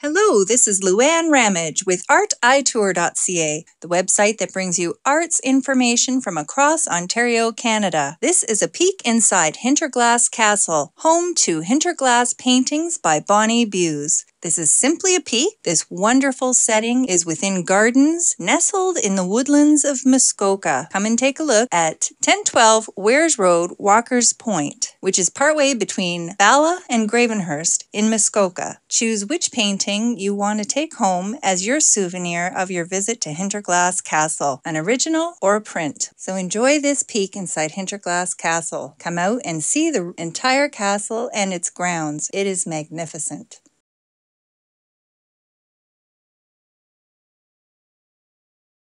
Hello, this is Luann Ramage with artitour.ca, the website that brings you arts information from across Ontario, Canada. This is a peek inside Hinterglass Castle, home to Hinterglass paintings by Bonnie Buse. This is simply a peek. This wonderful setting is within gardens nestled in the woodlands of Muskoka. Come and take a look at 1012 Wares Road, Walker's Point which is partway between Bala and Gravenhurst in Muskoka. Choose which painting you want to take home as your souvenir of your visit to Hinterglass Castle, an original or a print. So enjoy this peek inside Hinterglass Castle. Come out and see the entire castle and its grounds. It is magnificent.